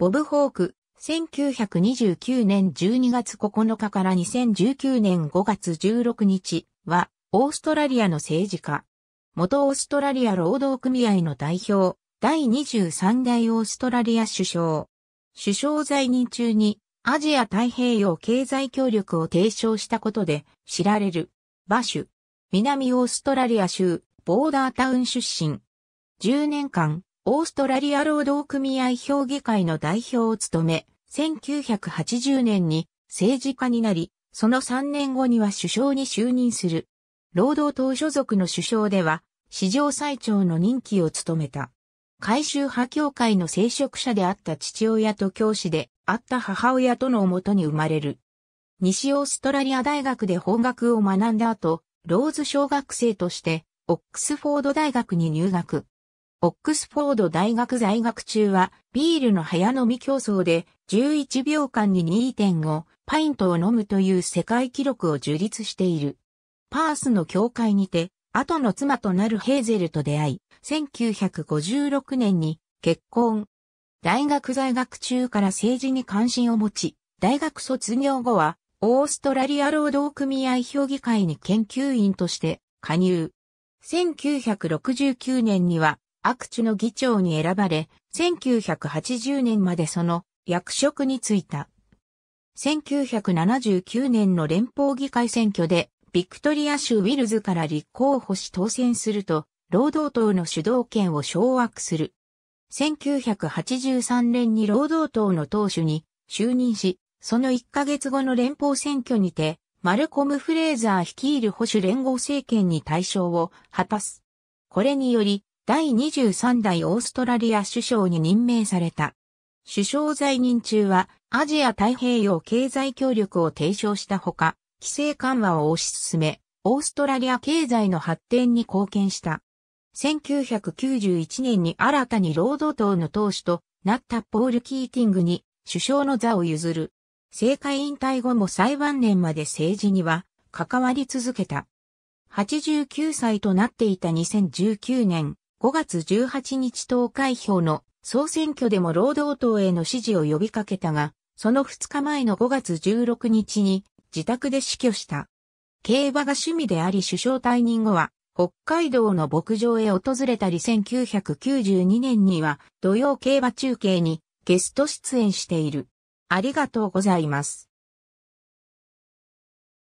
ボブ・ホーク、1929年12月9日から2019年5月16日は、オーストラリアの政治家。元オーストラリア労働組合の代表、第23代オーストラリア首相。首相在任中にアジア太平洋経済協力を提唱したことで知られる。馬シ南オーストラリア州、ボーダータウン出身。10年間、オーストラリア労働組合評議会の代表を務め、1980年に政治家になり、その3年後には首相に就任する。労働党所属の首相では、史上最長の任期を務めた。改修派協会の聖職者であった父親と教師であった母親とのもとに生まれる。西オーストラリア大学で法学を学んだ後、ローズ小学生として、オックスフォード大学に入学。オックスフォード大学在学中は、ビールの早飲み競争で、11秒間に2.5パイントを飲むという世界記録を樹立している。パースの教会にて、後の妻となるヘーゼルと出会い、1956年に結婚。大学在学中から政治に関心を持ち、大学卒業後は、オーストラリア労働組合評議会に研究員として加入。1969年にはアクチュの議長に選ばれ、1980年までその役職に就いた。1979年の連邦議会選挙で、ビクトリア州ウィルズから立候補し当選すると、労働党の主導権を掌握する。1983年に労働党の党首に就任し、その1ヶ月後の連邦選挙にて、マルコム・フレーザー率いる保守連合政権に対象を果たす。これにより、第23代オーストラリア首相に任命された。首相在任中はアジア太平洋経済協力を提唱したほか、規制緩和を推し進め、オーストラリア経済の発展に貢献した。1991年に新たに労働党の党首となったポール・キーティングに首相の座を譲る。政界引退後も裁判年まで政治には関わり続けた。89歳となっていた2019年、5月18日投開票の総選挙でも労働党への支持を呼びかけたが、その2日前の5月16日に自宅で死去した。競馬が趣味であり首相退任後は、北海道の牧場へ訪れたり1992年には土曜競馬中継にゲスト出演している。ありがとうございます。